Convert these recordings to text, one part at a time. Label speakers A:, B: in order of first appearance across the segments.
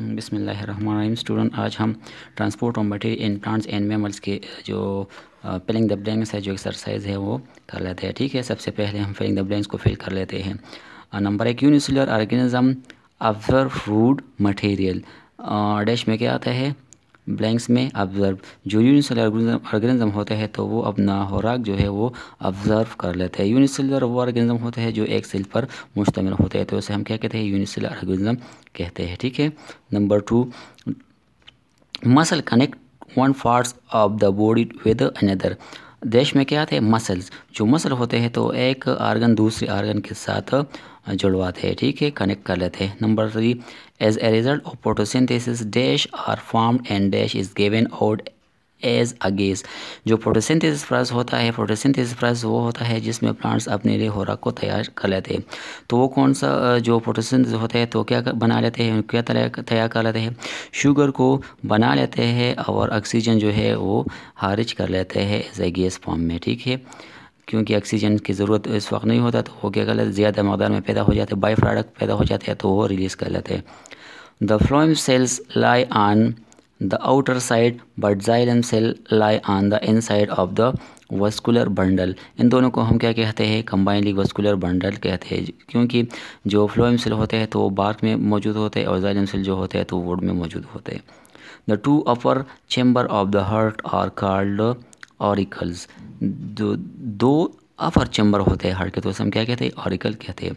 A: हम्म, बसमिल student आज हम transport और material in plants and mammals के जो फिलिंग द ब्लैंक्स है जो एक्सरसाइज है वो कर लेते हैं ठीक है सबसे पहले हम फिलिंग द ब्लैंक्स को फिल कर लेते हैं नंबर एक unicellular organism our food material dash में क्या आता है ब्लैंक्स में ऑब्जर्व जो यूनिसेलर ऑर्गेनिज्म होते हैं तो वो अपना खुराक जो है वो ऑब्जर्व कर लेते हैं यूनिसेलर वो ऑर्गेनिज्म होते हैं जो एक सेल पर मुश्तमिल होते हैं तो उसे हम क्या कहते हैं यूनिसेलर ऑर्गेनिज्म कहते हैं ठीक है number two muscle connect one parts of the body with another dash में क्या थे मसल्स जो मसल होते हैं तो एक आर्गन दूसरे आर्गन के साथ जुड़वाते हैं ठीक है कनेक्ट कर लेते हैं number three as a result of photosynthesis dash are form and dash is given out as अगेज जो फोटोसिंथेसिस प्रोसेस होता है फोटोसिंथेसिस प्रोसेस वो होता है जिसमें प्लांट्स अपने लिए खुराक को तैयार कर लेते हैं तो वो कौन सा जो फोटोसिंथेसिस होता है तो क्या बना लेते हैं क्या तैयार कर लेते हैं शुगर को बना लेते हैं और ऑक्सीजन जो है वो हारिज कर लेते हैं एज ए गैस फॉर्म में ठीक है क्योंकि ऑक्सीजन की ज़रूरत इस वक्त नहीं होता तो वो क्या कर लेते ज़्यादा मकदार में पैदा हो जाते हैं बाई प्रोडक्ट पैदा हो जाते हैं तो वो रिलीज़ कर लेते हैं the phloem cells lie on The outer side but xylem cell lie on the inside of the vascular bundle इन दोनों को हम क्या कहते हैं कंबाइनली वस्कुलर बंडल कहते हैं क्योंकि जो फ्लोएम सेल होते हैं तो वो बार्क में मौजूद होते हैं और जाइलम सेल जो होते हैं तो वुड में मौजूद होते हैं the two upper chamber of the heart are called auricles दो अपर चैम्बर होते हैं हर्ट के तो हम क्या कहते हैं ऑरिकल कहते हैं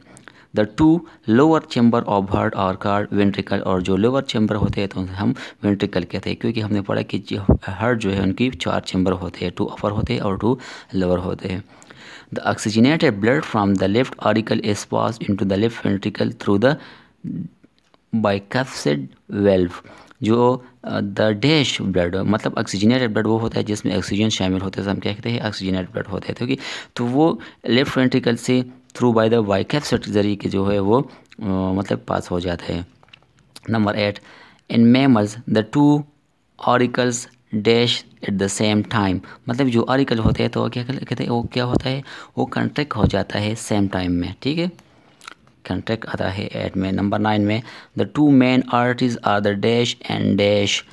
A: the two lower chamber of heart are called ventricle और जो लोअर चैम्बर होते हैं तो उनसे हम वेंट्रिकल कहते हैं क्योंकि हमने पढ़ा कि हर्ट जो है उनकी चार चैम्बर होते हैं टू अपर होते हैं और टू लोअर होते हैं the oxygenated blood from the left auricle is pass to the left ventricle through the bicuspid valve जो द डैश ब्लड मतलब ऑक्सीजनेटेड ब्लड वो होता है जिसमें ऑक्सीजन शामिल होता है तो हम कहते हैं ऑक्सीजनेटेड ब्लड होते हैं क्योंकि तो, तो वो लेफ्ट वेंट्रिकल से थ्रू बाय द वाई सेट जरिए के जो है वो मतलब पास हो जाते हैं number eight in mammals the two auricles dash at the same time मतलब जो ऑरिकल होते हैं तो क्या कहते हैं वो क्या होता है वो कंट्रैक्ट हो जाता है सेम टाइम में ठीक है कंट्रैक्ट आता है एट में नंबर नाइन में the two main arteries are the dash and dash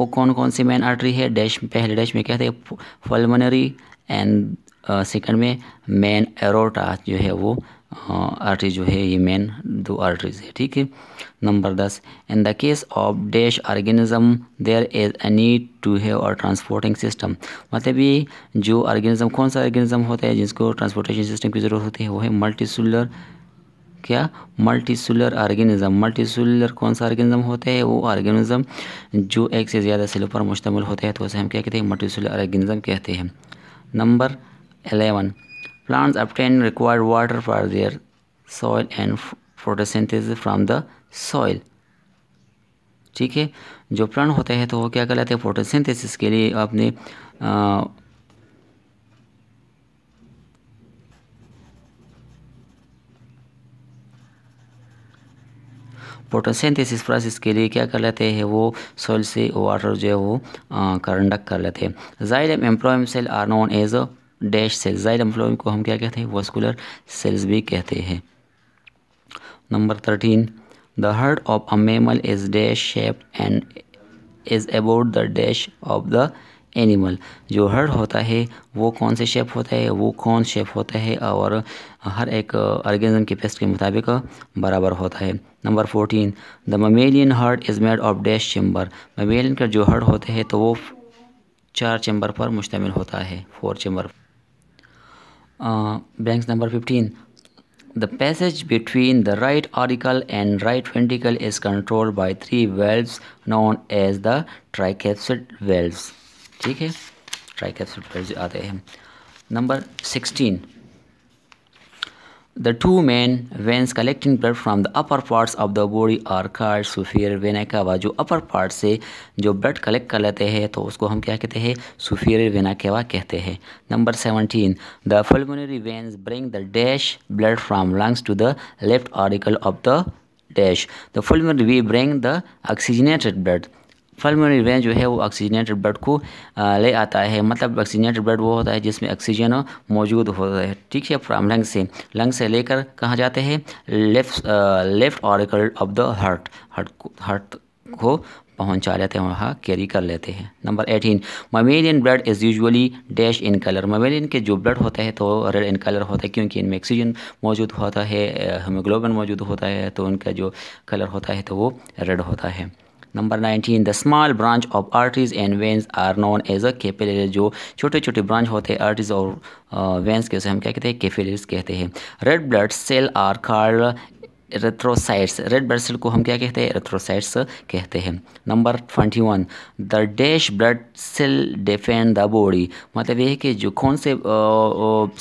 A: वो कौन कौन सी मेन आर्टरी है डैश पहले डैश में कहते हैं पल्मनरी एंड सेकंड में मेन एरोटा जो है वो आर्टरी जो है ये मेन दो आर्टरीज है ठीक है नंबर दस in the case of dash organism there is a need to have और ट्रांसपोर्टिंग सिस्टम मतलब ये जो ऑर्गेनिज्म कौन सा ऑर्गेनिज्म होता है जिसको ट्रांसपोर्टेशन सिस्टम की ज़रूरत होती है वो है मल्टीसुलर क्या मल्टीसुलर ऑर्गेनिज्म मल्टीसुलर कौन सा ऑर्गेनिज्म होता है वो ऑर्गेनिज्म जो एक से ज़्यादा सेलों पर मुश्तमिल होता है तो उसे हम क्या कहते हैं मल्टीसुलर ऑर्गेनिज्म कहते हैं number 11. Plants obtain required water for their soil and photosynthesis from the soil. ठीक है जो प्लांट होते हैं तो वो क्या कहलाते हैं फोटोसिंथेसिस के लिए अपने फोटोसिंथेसिस प्रोसेस के लिए क्या कर लेते हैं वो सोइल से वाटर जो है वो कंडक्ट कर लेते हैं जाइलम एम्प्लॉयम cell are known as a dash cells जाहिर अम्फ्लोइम को हम क्या कहते हैं वस्कुलर सेल्स भी कहते हैं number thirteen the heart of a mammal is dash shape and is about the dash of the animal जो हर्ड होता है वो कौन से शेप होता है वो कौन शेप होता है और हर एक ऑर्गेनिज्म के पेस्ट के मुताबिक बराबर होता है number fourteen the mammalian heart is made of dash chamber mammalian का जो हर्ड होते हैं तो वो चार चैम्बर पर मुश्तमिल होता है four chamber uh, number 15 the passage between the right auricle and right ventricle is controlled by three valves known as the tricuspid valves. ठीक है ट्राइकैप्सिड वेल्व्स आते हैं The two main veins collecting blood from the upper parts of the body are called superior vena cava जो upper part से जो blood collect कर लेते हैं तो उसको हम क्या कहते हैं सुफियर वेना कहवा कहते हैं number seventeen the pulmonary veins bring the dash blood from lungs to the left auricle of the dash the pulmonary vein bring the oxygenated blood pulmonary vein जो है वो ऑक्सीजनेटेड ब्लड को ले आता है मतलब ऑक्सीजनेटेड ब्लड वो होता है जिसमें ऑक्सीजन मौजूद होता है ठीक है फ्राम लंग से लंग से लेकर कहाँ जाते हैं left left auricle of the heart heart heart को पहुंचा लेते हैं वहाँ कैरी कर लेते हैं number eighteen mammalian blood is usually dash in colour mammalian के जो ब्लड होते हैं तो रेड इन कलर होता है क्योंकि इनमें ऑक्सीजन मौजूद होता है हेमोग्लोबिन मौजूद होता है तो उनका जो कलर होता है तो वो रेड होता है number nineteen the small branch of arteries and veins are known as a capillary जो छोटे छोटे ब्रांच होते हैं आर्टीज और वेंस uh, के उसे हम क्या कहते हैं कैपिलरीज कहते हैं red blood cell are called erythrocytes red blood cell को हम क्या कहते हैं रेथ्रोसाइट्स कहते हैं number twenty one the dash blood cell defend the body मतलब ये है कि जो कौन से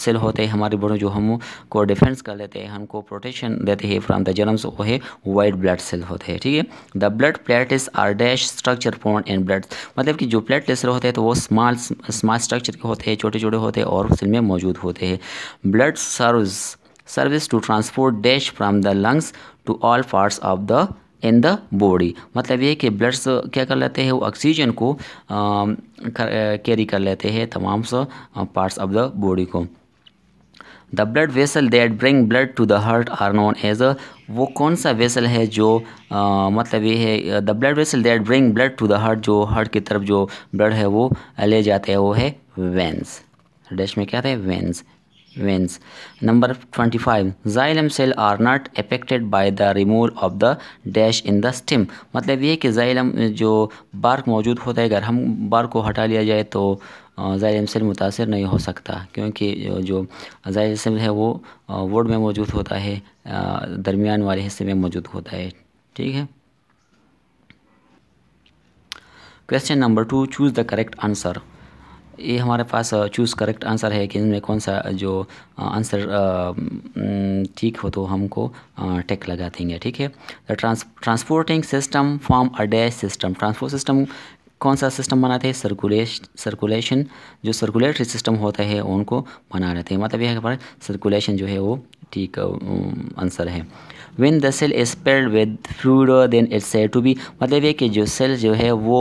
A: सेल होते हैं हमारी बॉडी जो हम को डिफेंस कर लेते हैं हमको प्रोटेक्शन देते हैं फ्राम द जर्म्स वो है वाइट ब्लड सेल होते हैं ठीक है the blood platelets are dash structure point and blood मतलब कि जो प्लेटलेट्स होते हैं तो वो स्मॉल स्मॉल स्ट्रक्चर के होते हैं छोटे छोटे होते हैं और सेल में मौजूद होते हैं blood serves service to transport dash from the lungs to all parts of the in the body मतलब ये कि ब्लड्स क्या कर लेते हैं वो ऑक्सीजन को कैरी कर लेते हैं तमाम पार्ट्स ऑफ द बॉडी को the blood vessel that bring blood to the heart are known as a वो कौन सा वेसल है जो आ, मतलब ये है the blood vessel that bring blood to the heart जो हार्ट की तरफ जो ब्लड है वो ले जाते हैं वो है वेंस डैश में क्या था veins veins. Twenty five Xylem cell are not affected by the removal of the dash in the stem. मतलब ये कि xylem जो बार्क मौजूद होता है अगर हम बार्क को हटा लिया जाए तो ज़ाइलम सेल मुतासर नहीं हो सकता क्योंकि जो ज़ाइलम सेल है वो वोड में मौजूद होता है दरमियान वाले हिस्से में मौजूद होता है ठीक है question number two choose the correct answer ये हमारे पास चूज़ करेक्ट आंसर है कि इनमें कौन सा जो आंसर ठीक हो तो हमको टेक लगा देंगे ठीक है trans transporting system form a dash system transport system कौन सा सिस्टम बनाते हैं सर्कुलेश सर्कुलेशन जो सर्कुलेटरी सिस्टम होता है उनको बना रहते हैं मतलब यह है सर्कुलेशन जो है वो ठीक आंसर है when the cell is filled with fluid then it said to be मतलब ये कि जो सेल जो है वो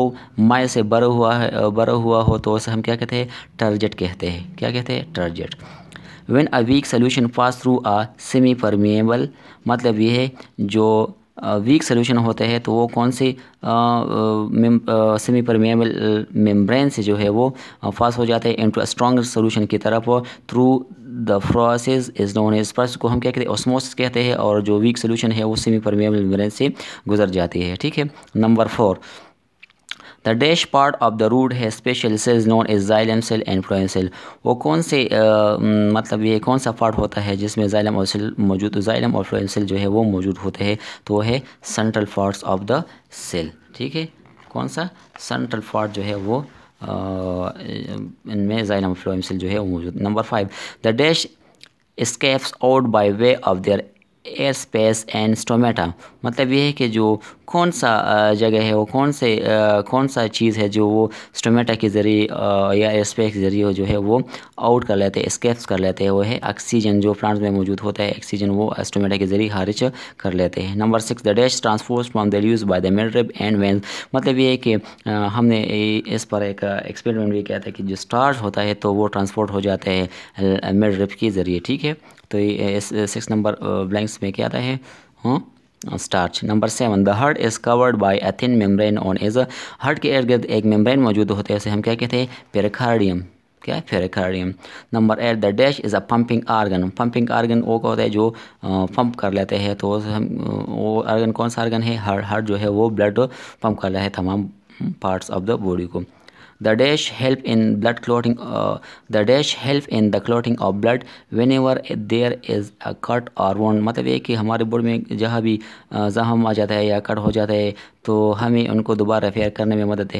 A: माए से बरा हुआ है बरा हुआ हो तो उसे हम क्या कहते हैं टर्जेट कहते हैं क्या कहते हैं turgid when a weak solution pass through a semi permeable मतलब ये है जो वीक सोल्यूशन होते हैं तो वो कौन सी सेमी परमेबल मेम्ब्रेन से जो है वो फास हो जाते हैं इनटू स्ट्रॉन्ग सोल्यूशन की तरफ through the process is known as first को हम क्या कहते हैं ऑस्मोसिस कहते हैं और जो वीक सोल्यूशन है वो सेमी परमेबल मेम्ब्रेन से गुजर जाती है ठीक है number four the dash part of the root है special cells known as xylem cell and phloem cell. वो कौन से आ, मतलब ये कौन सा पार्ट होता है जिसमें xylem और cell मौजूद xylem और phloem cell जो है वो मौजूद होते हैं तो वो है central parts of the cell ठीक है कौन सा central part जो है वो इनमें जाइलम phloem cell जो है वो मौजूद number five the dash escapes out by way of their air space and stomata मतलब ये है कि जो कौन सा जगह है वो कौन से कौन सा चीज़ है जो वो स्टोमेटा के ज़रिए या एयर स्पेस के ज़रिए जो है वो आउट कर लेते हैं स्केप्स कर लेते हैं वो है ऑक्सीजन जो प्लांट्स में मौजूद होता है ऑक्सीजन वो स्टोमेटा के ज़रिए खारिज कर लेते हैं number six the dash transports from the use by the midrib and veins मतलब ये है कि हमने इस पर एक एक्सपेरिमेंट भी किया था कि जो स्टार्स होता है तो वो ट्रांसपोर्ट हो जाता है रिप के ज़रिए ठीक है तो ये सिक्स नंबर ब्लैंक्स में क्या रहे है starch number seven the heart is covered by a thin membrane on is heart के इर्द गिर्द एक मेम्ब्रेन मौजूद होते हैं उसे हम क्या कहते हैं पेरेखारडियम क्या है pericardium number eight the dash is a pumping organ pumping organ वो होता है जो पंप कर लेते हैं तो हम वो आर्गन कौन सा आर्गन है हर्ट हर्ट जो है वो ब्लड पम्प कर रहा है तमाम पार्ट्स ऑफ द बॉडी को the dash help in blood clotting uh, the dash help in the clotting of blood whenever there is a cut or wound मतलब ये कि हमारे बॉडी में जहाँ भी जहम आ जाता है या कट हो जाता है तो हमें उनको दोबारा रिपेयर करने में मदद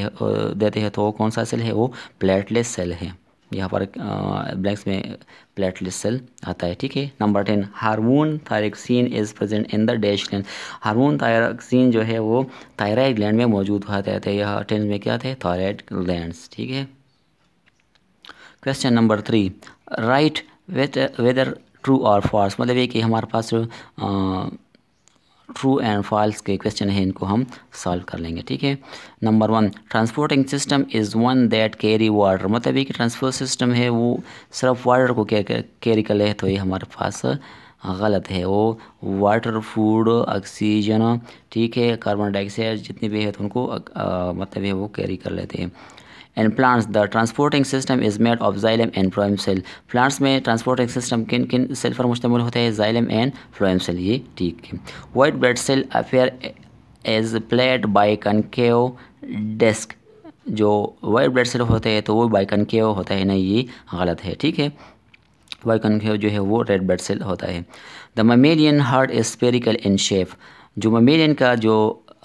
A: देते हैं तो कौन सा सेल है वो प्लेटलेस सेल है यहाँ पर ब्लैक्स में प्लेटलेट सेल आता है ठीक है number ten hormone thyroxine is present in the dash gland hormone thyroxine जो है वो थायराइड ग्लैंड में मौजूद हुआ था यह टेन में क्या थे थायराइड ग्लैंड ठीक है question number three write whether true or false मतलब ये कि हमारे पास आ, ट्रू एंड फॉल्स के क्वेश्चन हैं इनको हम सॉल्व कर लेंगे ठीक है number one transporting system is one that carry water मतलब ये कि ट्रांसपोर्ट सिस्टम है वो सिर्फ वाटर को कैरी कर ले तो ये हमारे पास गलत है वो वाटर फूड ऑक्सीजन ठीक है कार्बन डाइऑक्साइड जितनी भी है तो उनको आ, मतलब ये वो कैरी कर लेते हैं and plants the transporting system is made of xylem and phloem cell plants में ट्रांसपोर्टिंग सिस्टम किन किन सेल पर मुश्तमिल होते हैं जाइलम एंड फ्लोएम सेल ये ठीक है white blood cell affair as played by concave disc जो वाइट ब्लड सेल होते हैं तो वो बाई कनकेव होता है ना ये गलत है ठीक है वाई कनकेव जो है वो रेड ब्लड सेल होता है the mammalian heart is spherical in shape जो ममेलियन का जो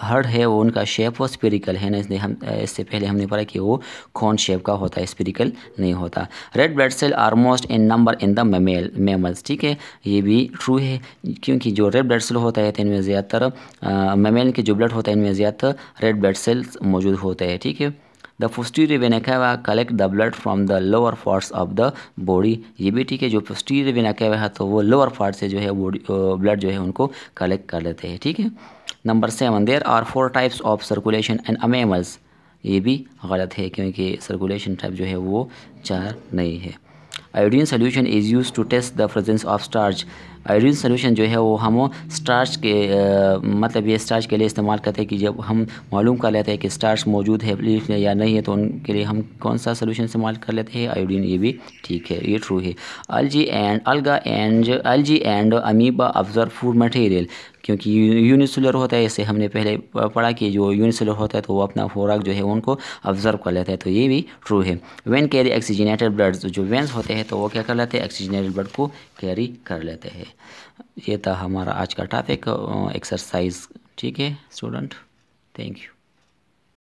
A: हर्ड है वो उनका शेप वो स्पेरिकल है ना इसलिए हम इससे पहले हमने पढ़ा कि वो कौन शेप का होता है स्पेरिकल नहीं होता red blood cell almost in number in the mammal mammals ठीक है ये भी ट्रू है क्योंकि जो रेड ब्लड सेल होता है तो इनमें ज़्यादातर मेमेल के जो ब्लड होता है इनमें ज़्यादातर रेड ब्लड सेल्स मौजूद होते हैं ठीक है the posterior vena cava collect the blood from the lower parts of the body ये भी ठीक है जो पोस्टीरियर वेना कैवा है तो वो लोअर पार्ट से जो है बॉडी ब्लड जो है उनको कलेक्ट कर लेते हैं ठीक है number seven there are four types of circulation and mammals ये भी गलत है क्योंकि सर्कुलेशन टाइप जो है वो चार नहीं है iodine solution is use to test the presence of starch iodine solution जो है वो हम स्टार्च के आ, मतलब ये स्टार्च के लिए इस्तेमाल करते हैं कि जब हम मालूम कर लेते हैं कि स्टार्च मौजूद है लीफ में या नहीं है तो उनके लिए हम कौन सा सोल्यूशन इस्तेमाल कर लेते हैं आयोडीन ये भी ठीक है ये ट्रू है algae and alga and algae and amoeba observe food material क्योंकि यूनिसुलर होता है इसे हमने पहले पढ़ा कि जो यूनिसुलर होता है तो वो अपना खुराक जो है उनको ऑब्जर्व कर लेता है तो ये भी ट्रू है वेन कैरी एक्सीजनेटेड ब्लड जो वेंस होते हैं तो वो क्या कर लेते हैं एक्सीजनेटेड ब्लड को कैरी कर लेते हैं ये था हमारा आज का टॉपिक एक्सरसाइज ठीक है स्टूडेंट थैंक यू